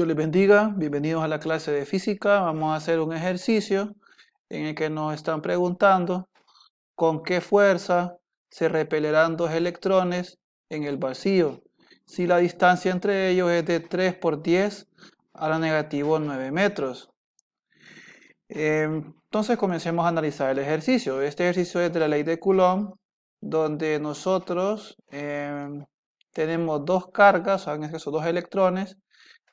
Dios les bendiga, bienvenidos a la clase de física. Vamos a hacer un ejercicio en el que nos están preguntando con qué fuerza se repelerán dos electrones en el vacío si la distancia entre ellos es de 3 por 10 a la negativo 9 metros. Eh, entonces comencemos a analizar el ejercicio. Este ejercicio es de la ley de Coulomb, donde nosotros eh, tenemos dos cargas, o sea, en este caso dos electrones,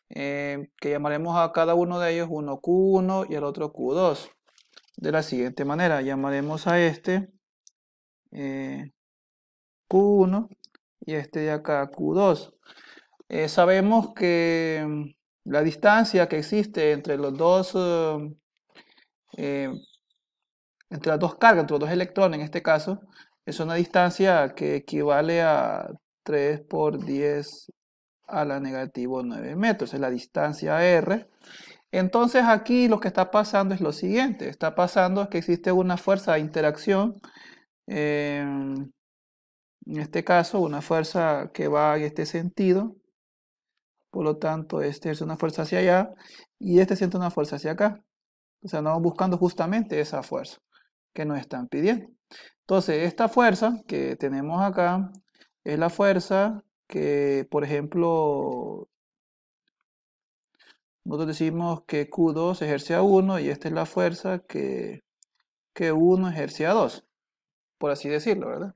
eh, que llamaremos a cada uno de ellos uno Q1 y al otro Q2. De la siguiente manera, llamaremos a este eh, Q1 y este de acá Q2. Eh, sabemos que mm, la distancia que existe entre los dos, entre las dos cargas, entre los dos electrones en este caso, es una distancia que equivale a 3 por 10 a la negativo 9 metros, es la distancia R. Entonces aquí lo que está pasando es lo siguiente, está pasando que existe una fuerza de interacción, eh, en este caso una fuerza que va en este sentido, por lo tanto este es una fuerza hacia allá y este siente una fuerza hacia acá. O sea, no buscando justamente esa fuerza que nos están pidiendo. Entonces, esta fuerza que tenemos acá es la fuerza que, por ejemplo, nosotros decimos que Q2 ejerce a 1 y esta es la fuerza que, que 1 ejerce a 2, por así decirlo, ¿verdad?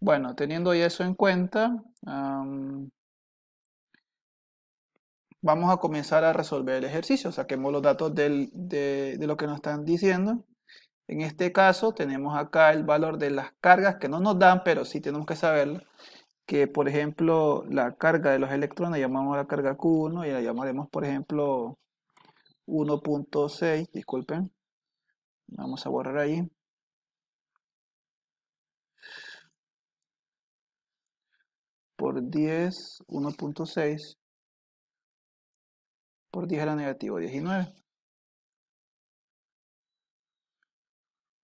Bueno, teniendo eso en cuenta, vamos a comenzar a resolver el ejercicio. Saquemos los datos de, de, lo que nos están diciendo. En este caso tenemos acá el valor de las cargas que no nos dan, pero sí tenemos que saberlo que por ejemplo la carga de los electrones llamamos la carga Q1 y la llamaremos por ejemplo 1.6, disculpen, vamos a borrar ahí. Por 10, 1.6, por 10 a la negativa 19.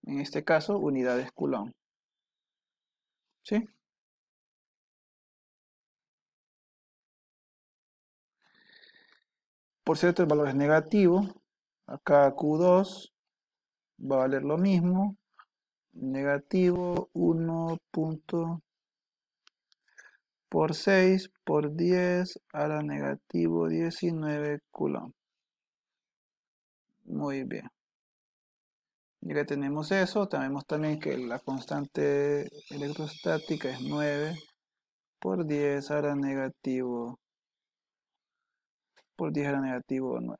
En este caso, unidades Coulomb. ¿Sí? Por cierto, el valor es negativo. Acá Q2 va a valer lo mismo. Negativo 1. por 6 por 10 a la negativo 19 Coulomb. Muy bien. Ya tenemos eso, tenemos también que la constante electrostática es 9 por 10 a la negativo por 10 a la negativo 9.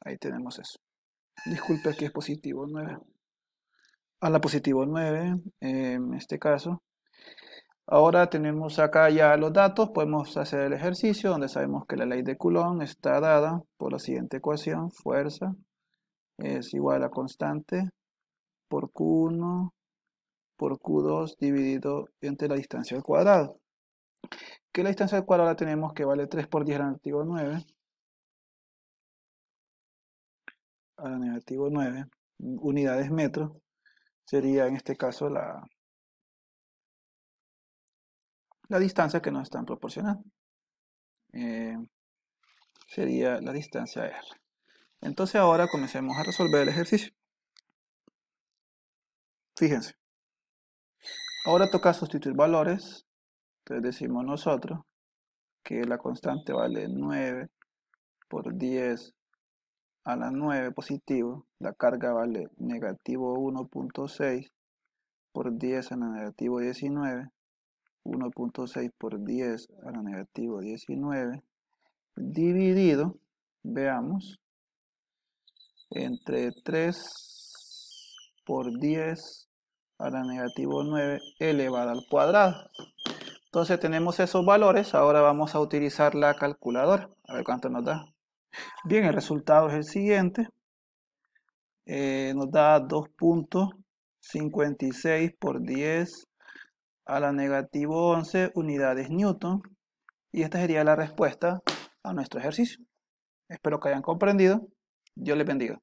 Ahí tenemos eso. Disculpe, aquí es positivo 9. A la positivo 9, en este caso. Ahora tenemos acá ya los datos, podemos hacer el ejercicio donde sabemos que la ley de Coulomb está dada por la siguiente ecuación, fuerza es igual a constante por Q1 por Q2 dividido entre la distancia al cuadrado que la distancia del cuadro ahora tenemos que vale 3 por 10 a la negativo 9 a la negativo 9 unidades metro sería en este caso la la distancia que nos están proporcionando eh, sería la distancia R entonces ahora comencemos a resolver el ejercicio fíjense ahora toca sustituir valores entonces decimos nosotros que la constante vale 9 por 10 a la 9 positivo, la carga vale negativo 1.6 por 10 a la negativo 19, 1.6 por 10 a la negativo 19, dividido, veamos, entre 3 por 10 a la negativo 9 elevada al cuadrado. Entonces tenemos esos valores, ahora vamos a utilizar la calculadora, a ver cuánto nos da. Bien, el resultado es el siguiente, eh, nos da 2.56 por 10 a la negativo 11 unidades Newton. Y esta sería la respuesta a nuestro ejercicio. Espero que hayan comprendido. Dios les bendiga.